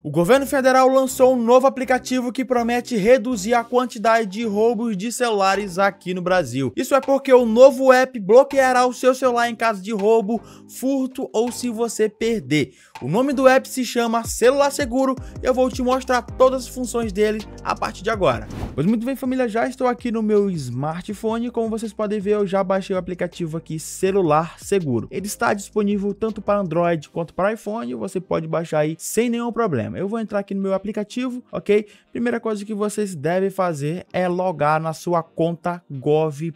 O governo federal lançou um novo aplicativo que promete reduzir a quantidade de roubos de celulares aqui no Brasil. Isso é porque o novo app bloqueará o seu celular em caso de roubo, furto ou se você perder. O nome do app se chama Celular Seguro e eu vou te mostrar todas as funções dele a partir de agora. Pois muito bem família, já estou aqui no meu smartphone, como vocês podem ver eu já baixei o aplicativo aqui Celular Seguro. Ele está disponível tanto para Android quanto para iPhone, você pode baixar aí sem nenhum problema problema. Eu vou entrar aqui no meu aplicativo, ok? Primeira coisa que vocês devem fazer é logar na sua conta gov.br.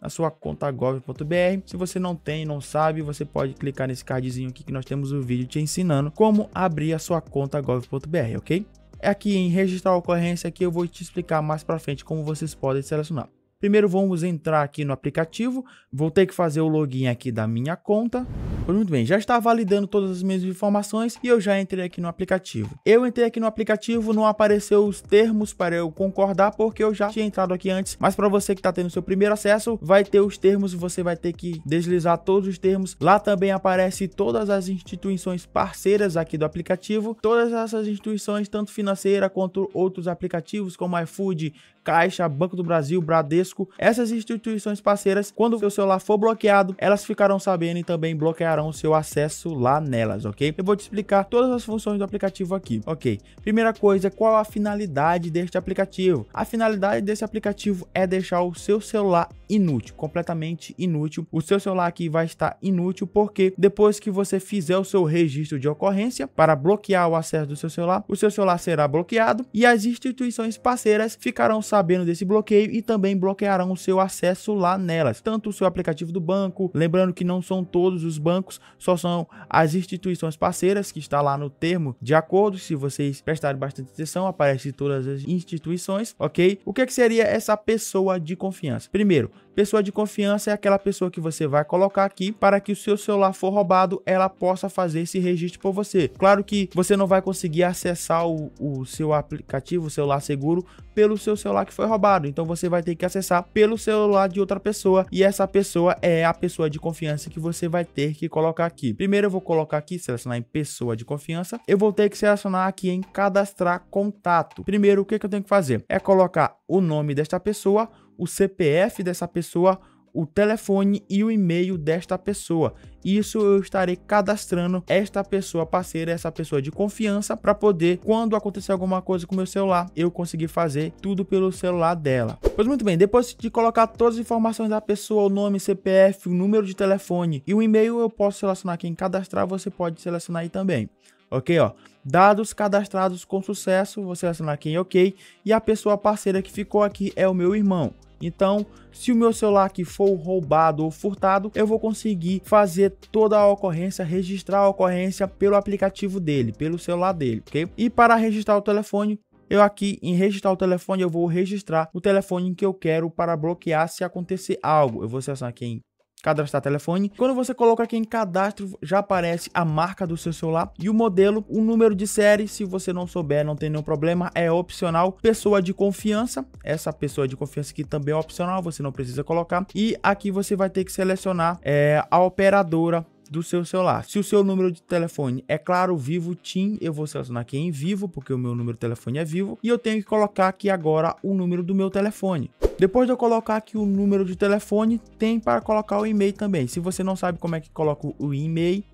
Na sua conta gov.br. Se você não tem, não sabe, você pode clicar nesse cardzinho aqui que nós temos o um vídeo te ensinando como abrir a sua conta gov.br, ok? É aqui em registrar ocorrência aqui eu vou te explicar mais para frente como vocês podem selecionar. Primeiro vamos entrar aqui no aplicativo, vou ter que fazer o login aqui da minha conta muito bem, já está validando todas as minhas informações e eu já entrei aqui no aplicativo. Eu entrei aqui no aplicativo, não apareceu os termos para eu concordar porque eu já tinha entrado aqui antes, mas para você que está tendo seu primeiro acesso, vai ter os termos, você vai ter que deslizar todos os termos. Lá também aparece todas as instituições parceiras aqui do aplicativo, todas essas instituições, tanto financeira quanto outros aplicativos como iFood, Caixa, Banco do Brasil, Bradesco, essas instituições parceiras, quando o seu celular for bloqueado, elas ficarão sabendo e também bloquearão buscarão seu acesso lá nelas, ok? Eu vou te explicar todas as funções do aplicativo aqui, ok? Primeira coisa, qual a finalidade deste aplicativo? A finalidade desse aplicativo é deixar o seu celular inútil, completamente inútil. O seu celular aqui vai estar inútil porque depois que você fizer o seu registro de ocorrência para bloquear o acesso do seu celular, o seu celular será bloqueado e as instituições parceiras ficarão sabendo desse bloqueio e também bloquearão o seu acesso lá nelas, tanto o seu aplicativo do banco, lembrando que não são todos os bancos bancos, só são as instituições parceiras, que está lá no termo de acordo. Se vocês prestarem bastante atenção, aparece todas as instituições, ok? O que, é que seria essa pessoa de confiança? Primeiro, pessoa de confiança é aquela pessoa que você vai colocar aqui para que o seu celular for roubado, ela possa fazer esse registro por você. Claro que você não vai conseguir acessar o, o seu aplicativo, o celular seguro, pelo seu celular que foi roubado. Então você vai ter que acessar pelo celular de outra pessoa e essa pessoa é a pessoa de confiança que você vai ter que colocar aqui. Primeiro eu vou colocar aqui, selecionar em pessoa de confiança. Eu vou ter que selecionar aqui em cadastrar contato. Primeiro, o que, que eu tenho que fazer? É colocar o nome desta pessoa, o CPF dessa pessoa, o telefone e o e-mail desta pessoa. Isso eu estarei cadastrando esta pessoa parceira, essa pessoa de confiança, para poder, quando acontecer alguma coisa com o meu celular, eu conseguir fazer tudo pelo celular dela. Pois muito bem, depois de colocar todas as informações da pessoa, o nome, CPF, o número de telefone e o e-mail, eu posso selecionar aqui em cadastrar, você pode selecionar aí também. Ok, ó. Dados cadastrados com sucesso, você selecionar aqui em OK. E a pessoa parceira que ficou aqui é o meu irmão. Então, se o meu celular aqui for roubado ou furtado, eu vou conseguir fazer toda a ocorrência, registrar a ocorrência pelo aplicativo dele, pelo celular dele, ok? E para registrar o telefone, eu aqui em registrar o telefone, eu vou registrar o telefone que eu quero para bloquear se acontecer algo. Eu vou acessar aqui em cadastrar telefone. Quando você coloca aqui em cadastro, já aparece a marca do seu celular e o modelo, o número de série, se você não souber, não tem nenhum problema, é opcional. Pessoa de confiança, essa pessoa de confiança aqui também é opcional, você não precisa colocar. E aqui você vai ter que selecionar é, a operadora do seu celular. Se o seu número de telefone é claro, vivo, TIM, eu vou selecionar aqui em vivo, porque o meu número de telefone é vivo, e eu tenho que colocar aqui agora o número do meu telefone. Depois de eu colocar aqui o número de telefone, tem para colocar o e-mail também. Se você não sabe como é que coloca o e-mail,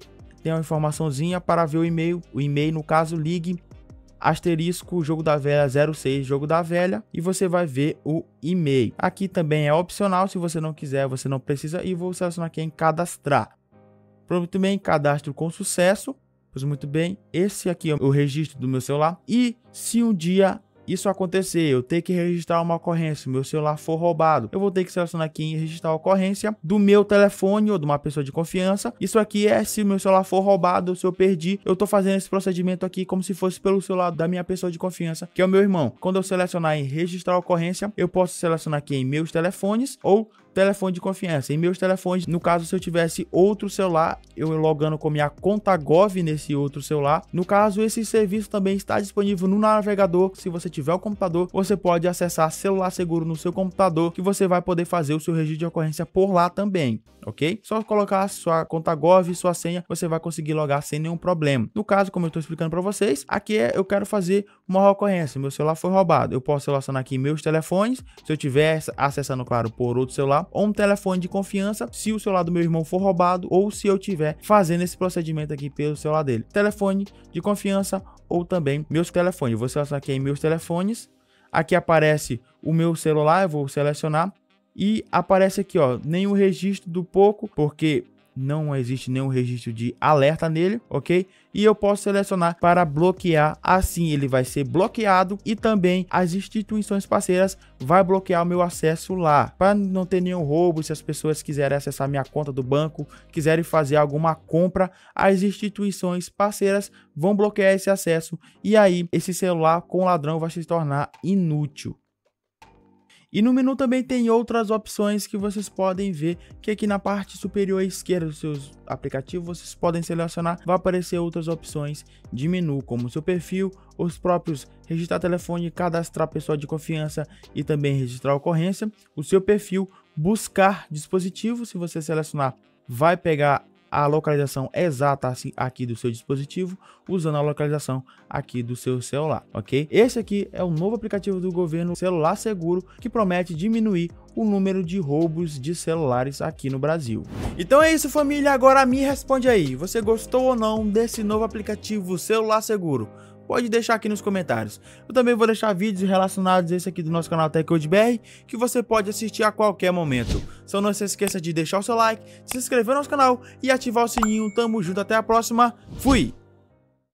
tem uma informaçãozinha para ver o e-mail. O e-mail, no caso, ligue asterisco jogo da velha 06 jogo da velha e você vai ver o e-mail. Aqui também é opcional, se você não quiser, você não precisa e vou selecionar aqui em cadastrar. Pronto, também cadastro com sucesso. Pois muito bem, esse aqui é o registro do meu celular. E se um dia isso acontecer, eu ter que registrar uma ocorrência, meu celular for roubado, eu vou ter que selecionar aqui em registrar a ocorrência do meu telefone ou de uma pessoa de confiança. Isso aqui é se o meu celular for roubado, se eu perdi, eu tô fazendo esse procedimento aqui como se fosse pelo celular da minha pessoa de confiança, que é o meu irmão. Quando eu selecionar em registrar a ocorrência, eu posso selecionar aqui em meus telefones ou telefone de confiança. E meus telefones, no caso, se eu tivesse outro celular, eu logando com minha conta Gov nesse outro celular. No caso, esse serviço também está disponível no navegador. Se você tiver o computador, você pode acessar celular seguro no seu computador, que você vai poder fazer o seu registro de ocorrência por lá também, ok? Só colocar sua conta Gov e sua senha, você vai conseguir logar sem nenhum problema. No caso, como eu estou explicando para vocês, aqui é, eu quero fazer uma ocorrência. Meu celular foi roubado. Eu posso relacionar aqui meus telefones. Se eu tiver acessando, claro, por outro celular, ou um telefone de confiança se o celular do meu irmão for roubado ou se eu tiver fazendo esse procedimento aqui pelo celular dele. Telefone de confiança ou também meus telefones. Você vai aqui em meus telefones. Aqui aparece o meu celular, eu vou selecionar e aparece aqui ó, nenhum registro do pouco, porque não existe nenhum registro de alerta nele, ok? E eu posso selecionar para bloquear, assim ele vai ser bloqueado e também as instituições parceiras vai bloquear o meu acesso lá, para não ter nenhum roubo, se as pessoas quiserem acessar minha conta do banco, quiserem fazer alguma compra, as instituições parceiras vão bloquear esse acesso e aí esse celular com ladrão vai se tornar inútil. E no menu também tem outras opções que vocês podem ver, que aqui na parte superior esquerda dos seus aplicativos vocês podem selecionar, vai aparecer outras opções de menu, como seu perfil, os próprios registrar telefone, cadastrar pessoa de confiança e também registrar ocorrência, o seu perfil, buscar dispositivo, se você selecionar vai pegar a localização exata assim, aqui do seu dispositivo, usando a localização aqui do seu celular, ok? Esse aqui é o novo aplicativo do governo Celular Seguro, que promete diminuir o número de roubos de celulares aqui no Brasil. Então é isso família, agora me responde aí, você gostou ou não desse novo aplicativo Celular Seguro? pode deixar aqui nos comentários. Eu também vou deixar vídeos relacionados a esse aqui do nosso canal TechCodeBR, que você pode assistir a qualquer momento. Só não se esqueça de deixar o seu like, se inscrever no nosso canal e ativar o sininho. Tamo junto, até a próxima. Fui!